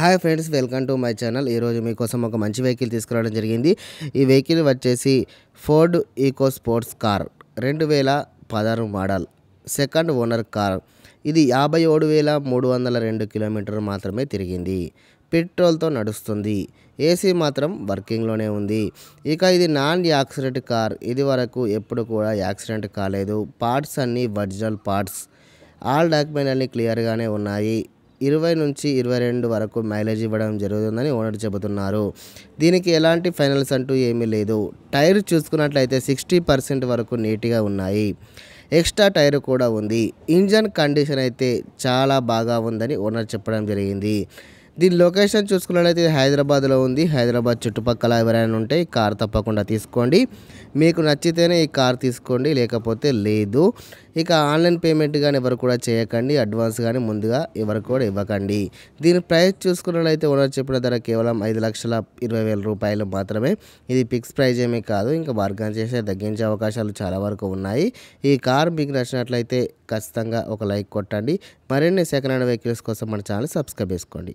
hi friends welcome to my channel ఈరోజు మీకోసం ఒక మంచి వెహికల్ తీసుకురావడం జరిగింది ఈ వెహికల్ వచ్చేసి ఫోర్డ్ ఈకో స్పోర్ట్స్ కార్ రెండు వేల పదహారు మోడల్ సెకండ్ ఓనర్ కార్ ఇది యాభై ఏడు వేల మూడు వందల రెండు కిలోమీటర్ మాత్రమే తిరిగింది పెట్రోల్తో నడుస్తుంది ఏసీ మాత్రం వర్కింగ్లోనే ఉంది ఇక ఇది నాన్ యాక్సిడెంట్ కార్ ఇది వరకు ఎప్పుడు కూడా యాక్సిడెంట్ కాలేదు పార్ట్స్ అన్నీ ఒరిజినల్ పార్ట్స్ ఆల్ డాక్యుమెంట్ అన్నీ క్లియర్గానే ఉన్నాయి ఇరవై నుంచి ఇరవై రెండు వరకు మైలేజ్ ఇవ్వడం జరుగుతుందని ఓనర్ చెబుతున్నారు దీనికి ఎలాంటి ఫైనల్స్ అంటూ ఏమీ లేదు టైర్ చూసుకున్నట్లయితే సిక్స్టీ పర్సెంట్ వరకు నీట్గా ఉన్నాయి ఎక్స్ట్రా టైర్ కూడా ఉంది ఇంజన్ కండిషన్ అయితే చాలా బాగా ఉందని ఓనర్ చెప్పడం జరిగింది దీని లొకేషన్ చూసుకున్నట్లయితే ఇది హైదరాబాద్లో ఉంది హైదరాబాద్ చుట్టుపక్కల ఎవరైనా ఉంటే ఈ కార్ తప్పకుండా తీసుకోండి మీకు నచ్చితేనే ఈ కార్ తీసుకోండి లేకపోతే లేదు ఇక ఆన్లైన్ పేమెంట్ కానీ ఎవరు కూడా చేయకండి అడ్వాన్స్ కానీ ముందుగా ఎవరు కూడా ఇవ్వకండి దీని ప్రైస్ చూసుకున్నట్లయితే ఓనర్ చెప్పిన ధర కేవలం ఐదు లక్షల ఇరవై వేల రూపాయలు మాత్రమే ఇది ఫిక్స్ ప్రైజ్ ఏమీ కాదు ఇంకా మార్గం చేసే తగ్గించే అవకాశాలు చాలా వరకు ఉన్నాయి ఈ కార్ మీకు నచ్చినట్లయితే ఖచ్చితంగా ఒక లైక్ కొట్టండి మరిన్ని సెకండ్ హ్యాండ్ వెహికల్స్ కోసం మన ఛానల్ సబ్స్క్రైబ్ చేసుకోండి